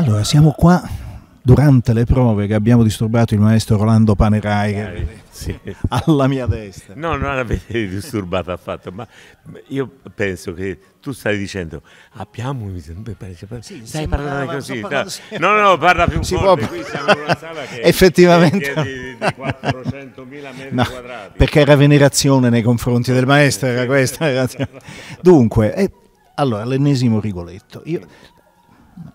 Allora, siamo qua durante le prove che abbiamo disturbato il maestro Rolando Panerai eh, che sì. alla mia destra. No, non l'avete disturbato affatto, ma io penso che tu stai dicendo abbiamo un... Sì, stai parlando così. No, no, parla più si forte. Può... Qui siamo in una sala che Effettivamente. è di, di 400.000 metri no, quadrati. Perché era venerazione nei confronti del maestro, era questa. Dunque, eh, allora, l'ennesimo Rigoletto. Io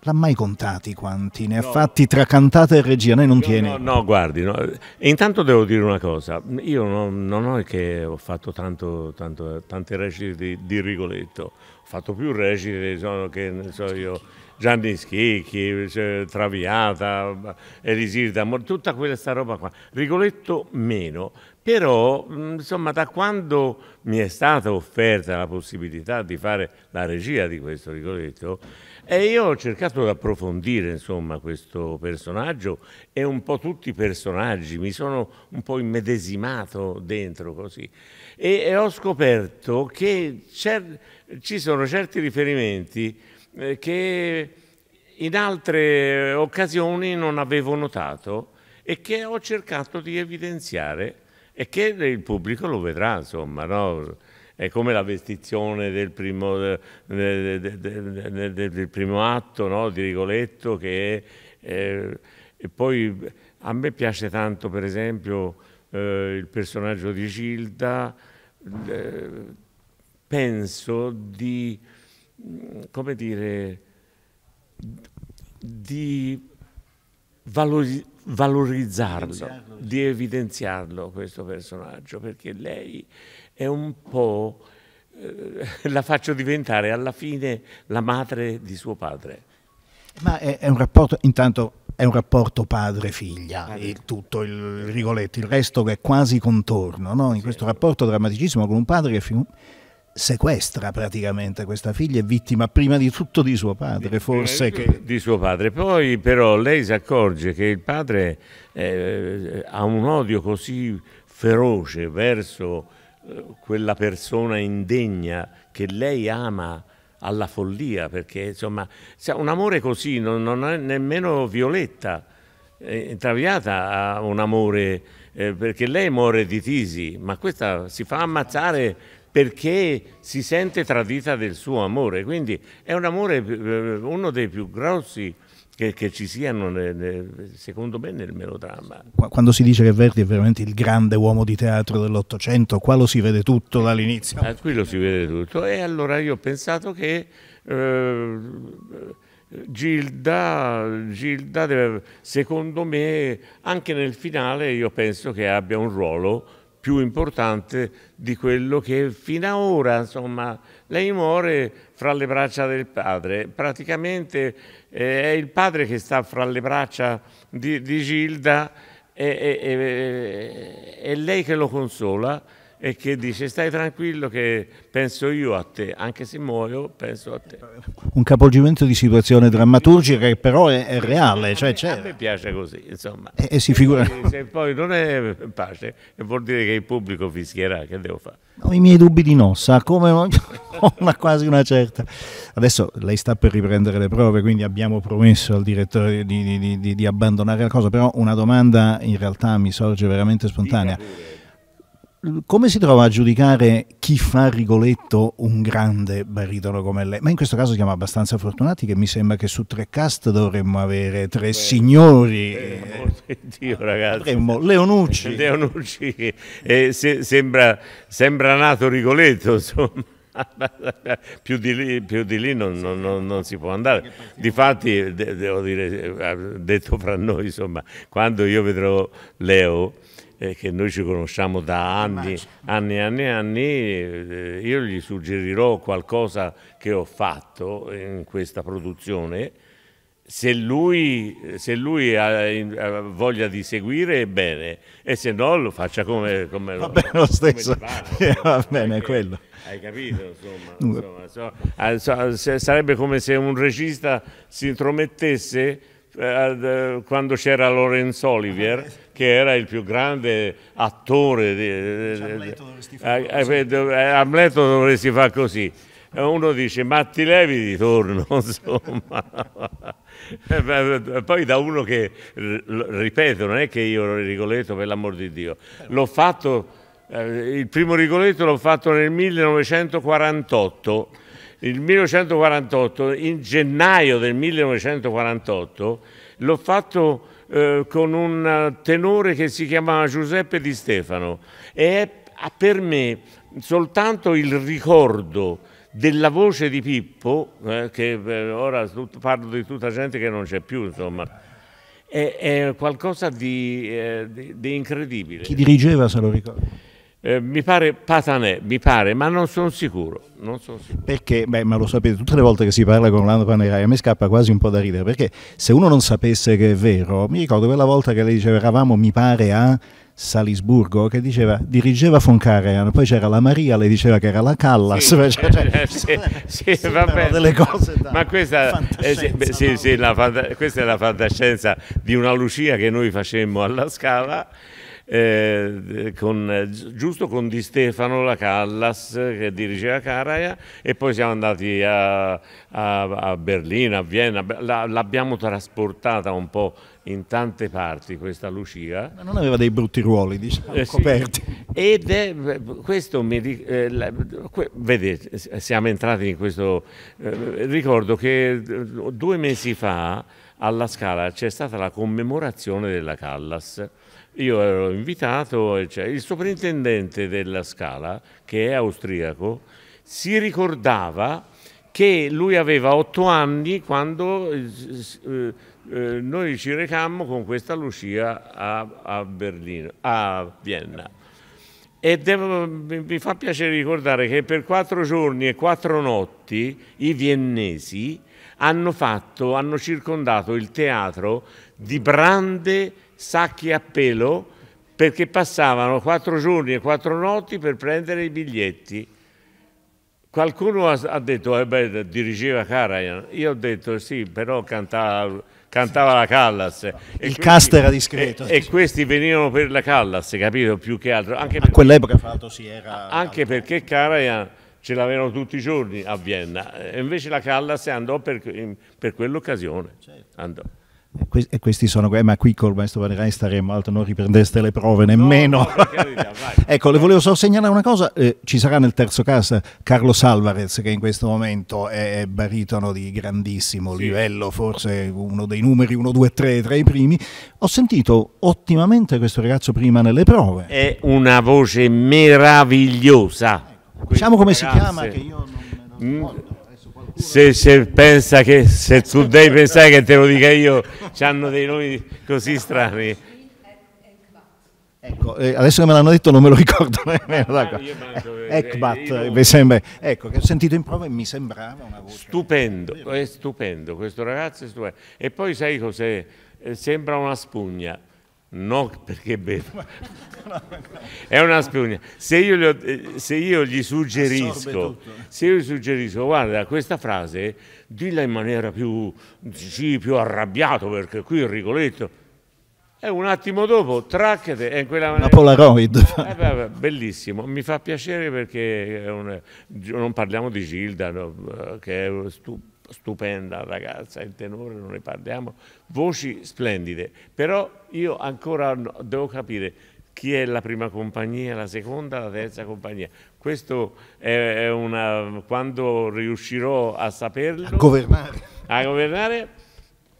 l'ha mai contati quanti ne ha no. fatti tra cantata e regia, noi non tiene. No, no, guardi, no. intanto devo dire una cosa, io non, non è che ho fatto tanto, tanto, tante recite di, di, Rigoletto, ho fatto più recite diciamo, che ne so io Gianni Schicchi, eh, Traviata, Elisir d'Amore, tutta questa roba qua. Rigoletto meno, però mm, insomma da quando mi è stata offerta la possibilità di fare la regia di questo Rigoletto, e io ho cercato di approfondire insomma, questo personaggio e un po' tutti i personaggi, mi sono un po' immedesimato dentro così e, e ho scoperto che ci sono certi riferimenti eh, che in altre occasioni non avevo notato e che ho cercato di evidenziare e che il pubblico lo vedrà, insomma, no? È come la vestizione del primo, del, del, del, primo atto no? di Rigoletto che eh, e poi a me piace tanto per esempio eh, il personaggio di Gilda, eh, penso di come dire, di valori, valorizzarlo, evidenziarlo. di certo. evidenziarlo questo personaggio, perché lei è un po', eh, la faccio diventare alla fine la madre di suo padre. Ma è, è un rapporto, intanto è un rapporto padre-figlia, ah, il tutto il Rigoletto, il resto che è quasi contorno, no? in sì. questo rapporto drammaticissimo con un padre che sequestra praticamente questa figlia, è vittima prima di tutto di suo padre, forse. Eh, che... Di suo padre. Poi però lei si accorge che il padre eh, ha un odio così feroce verso eh, quella persona indegna che lei ama alla follia, perché insomma un amore così non, non è nemmeno Violetta. Eh, Traviata ha un amore eh, perché lei muore di tisi, ma questa si fa ammazzare perché si sente tradita del suo amore, quindi è un amore eh, uno dei più grossi che, che ci siano, nel, secondo me, nel melodramma. Quando si dice che Verdi è veramente il grande uomo di teatro dell'Ottocento, qua lo si vede tutto dall'inizio. Ah, qui lo si vede tutto e allora io ho pensato che... Eh, Gilda, Gilda deve, secondo me, anche nel finale io penso che abbia un ruolo più importante di quello che fino ad ora, insomma, lei muore fra le braccia del padre, praticamente eh, è il padre che sta fra le braccia di, di Gilda e, e, e, e lei che lo consola e che dice stai tranquillo che penso io a te, anche se muoio penso a te. Un capovolgimento di situazione drammaturgica che però è, è reale. Cioè a me piace così, insomma. E, e si figura... se poi non è pace vuol dire che il pubblico fischierà, che devo fare? Ho i miei dubbi di no, sa come una, quasi una certa. Adesso lei sta per riprendere le prove, quindi abbiamo promesso al direttore di, di, di, di abbandonare la cosa, però una domanda in realtà mi sorge veramente spontanea come si trova a giudicare chi fa Rigoletto un grande baritono come lei? Ma in questo caso siamo abbastanza fortunati che mi sembra che su tre cast dovremmo avere tre Beh, signori. Eh, eh, Dio ragazzi. Avremmo Leonucci. Leonucci eh, se, sembra, sembra nato Rigoletto, insomma. più, di lì, più, di lì, non, non, non, non si può andare. Difatti, de, devo dire, eh, detto fra noi, insomma, quando io vedrò Leo eh, che noi ci conosciamo da anni, anni e anni, anni, eh, io gli suggerirò qualcosa che ho fatto in questa produzione. Se lui, se lui ha, voglia di seguire, bene, e se no lo faccia come, come lo, bene lo stesso. Pare, eh, va bene, quello. Hai capito? Insomma, insomma, so, ah, sarebbe come se un regista si intromettesse eh, quando c'era Lorenzo Olivier ah, che era il più grande attore. Di, cioè, Amleto dovresti fare eh, così. Eh, eh, Amleto dovresti fare così. Uno dice ma ti Levi di torno, insomma. Poi da uno che, ripeto, non è che io Rigoletto per l'amor di Dio, l'ho fatto, il primo Rigoletto l'ho fatto nel 1948. Il 1948, in gennaio del 1948, l'ho fatto eh, con un tenore che si chiamava Giuseppe Di Stefano e è per me soltanto il ricordo della voce di Pippo, eh, che eh, ora parlo di tutta gente che non c'è più, insomma, è, è qualcosa di, eh, di, di incredibile. Chi dirigeva, se lo ricordo? Eh, mi pare Patanè, mi pare, ma non sono sicuro. Son sicuro. Perché, beh, ma lo sapete, tutte le volte che si parla con Orlando Panerai a me scappa quasi un po' da ridere, perché se uno non sapesse che è vero, mi ricordo quella volta che lei diceva eravamo, mi pare, a Salisburgo, che diceva, dirigeva von poi c'era la Maria, lei diceva che era la Callas, sì, cioè, eh, cioè, sì, sì, sì vabbè, delle cose da ma questa, eh, beh, no? questa è la fantascienza di una Lucia che noi facemmo alla Scala eh, eh, con, eh, giusto con Di Stefano, la Callas che dirigeva Caraia e poi siamo andati a, a, a Berlino, a Vienna, l'abbiamo trasportata un po' in tante parti questa Lucia. Ma non aveva dei brutti ruoli, diciamo, eh, coperti. Sì. Ed è eh, questo mi eh, la, que, vedete, siamo entrati in questo eh, ricordo che due mesi fa alla Scala c'è stata la commemorazione della Callas io ero invitato, eccetera. il sovrintendente della Scala, che è austriaco, si ricordava che lui aveva otto anni quando eh, eh noi ci recammo con questa Lucia a, a, Berlino, a Vienna. E devo, mi fa piacere ricordare che per quattro giorni e quattro notti i viennesi hanno, fatto, hanno circondato il teatro di brande sacchi a pelo perché passavano quattro giorni e quattro notti per prendere i biglietti. Qualcuno ha, detto, eh beh, dirigeva Karajan. Io ho detto sì, però cantava, cantava la Callas. Il quindi, cast era discreto. E, e, questi venivano per la Callas, capito? Più che altro. Anche a quell'epoca, fra l'altro, sì, era... Anche altro. perché Karajan ce l'avevano tutti i giorni a Vienna. E invece la Callas andò per, per quell'occasione. Certo. Andò e questi sono, eh, ma qui col maestro Van Reisterem altro non riprendeste le prove nemmeno. No, no, carità, ecco, le volevo solo segnalare una cosa, eh, ci sarà nel terzo cast Carlo Salvarez che in questo momento è baritono di grandissimo sì. livello, forse uno dei numeri 1, 2, 3 tra i primi. Ho sentito ottimamente questo ragazzo prima nelle prove. È una voce meravigliosa. Diciamo come ragazze. si chiama che io non... non mm se, se, pensa che, se tu devi pensare che te lo dica io, hanno dei nomi così strani. Ecco, eh, adesso che me l'hanno detto non me lo ricordo nemmeno. Ah, eh, eh, Ekbat, mi sembra. Ecco, che ho sentito in prova e mi sembrava una voce. Stupendo, è stupendo, questo ragazzo è stupendo. E poi sai cos'è? sembra una spugna. No, perché beve. È una spugna. Se io, gli, eh, se io gli suggerisco, se io gli suggerisco, guarda, questa frase dilla in maniera più, sì, più arrabbiato, perché qui il Rigoletto, e un attimo dopo, tracchete, è quella maniera. Una Polaroid. Eh, bellissimo, mi fa piacere perché un, non parliamo di Gilda, no, eh, che è stupido stupenda ragazza, il tenore non ne parliamo, voci splendide, però io ancora devo capire chi è la prima compagnia, la seconda, la terza compagnia. Questo è una... quando riuscirò a saperlo... A governare. A governare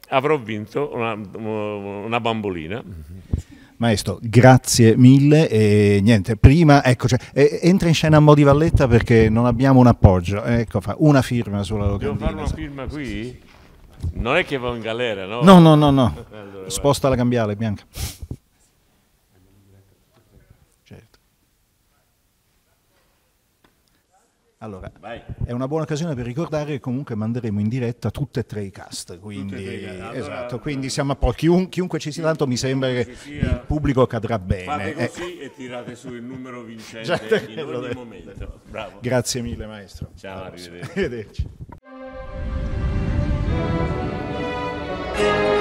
avrò vinto una, una bambolina. Mhm. Maestro, grazie mille e niente, prima ecco, cioè, eh, entra in scena a mo' di valletta perché non abbiamo un appoggio, ecco, fa una firma sulla locandina. Devo fare una firma qui? Non è che va in galera, no? No, no, no, no. Allora, Sposta vai. la cambiale, Bianca. Allora, è una buona occasione per ricordare che comunque manderemo in diretta tutte e tre i cast, quindi, allora, esatto, eh, quindi siamo a po'. Chiun, chiunque ci sia, tanto mi sembra che sia, il pubblico cadrà bene. Fate eh. così eh. e tirate su il numero vincente Già, in eh, ogni momento. Bravo. Grazie mille maestro. Ciao, allora, arrivederci. arrivederci.